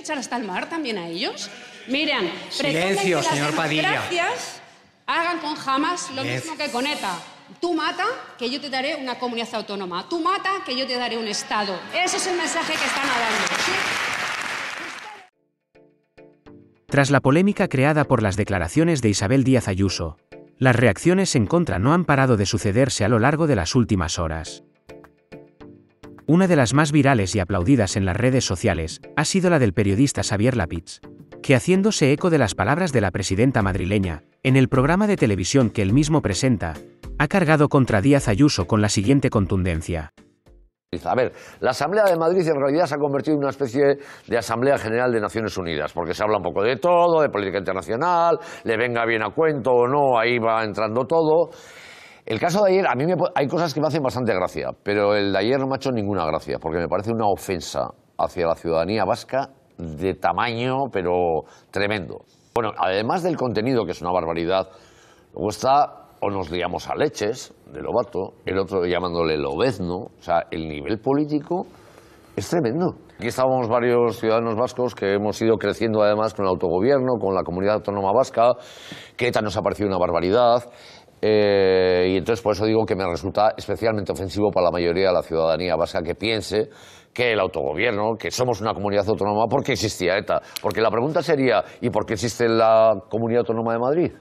echar hasta el mar también a ellos? Miren, Silencio, señor Padilla. Hagan con jamás lo mismo que con ETA. Tú mata, que yo te daré una comunidad autónoma. Tú mata, que yo te daré un Estado. Ese es el mensaje que están dando. Tras la polémica creada por las declaraciones de Isabel Díaz Ayuso, las reacciones en contra no han parado de sucederse a lo largo de las últimas horas. Una de las más virales y aplaudidas en las redes sociales ha sido la del periodista Xavier Lapiz, que haciéndose eco de las palabras de la presidenta madrileña, en el programa de televisión que él mismo presenta, ha cargado contra Díaz Ayuso con la siguiente contundencia. A ver, la Asamblea de Madrid en realidad se ha convertido en una especie de Asamblea General de Naciones Unidas, porque se habla un poco de todo, de política internacional, le venga bien a cuento o no, ahí va entrando todo. El caso de ayer, a mí hay cosas que me hacen bastante gracia, pero el de ayer no me ha hecho ninguna gracia, porque me parece una ofensa hacia la ciudadanía vasca de tamaño, pero tremendo. Bueno, además del contenido, que es una barbaridad, luego está o nos liamos a leches de Lobato, el otro llamándole Lobezno, o sea, el nivel político es tremendo. Aquí estábamos varios ciudadanos vascos que hemos ido creciendo además con el autogobierno, con la comunidad autónoma vasca, que nos ha parecido una barbaridad, eh, y entonces por eso digo que me resulta especialmente ofensivo para la mayoría de la ciudadanía vasca que piense que el autogobierno, que somos una comunidad autónoma, porque existía ETA. Porque la pregunta sería, ¿y por qué existe la comunidad autónoma de Madrid?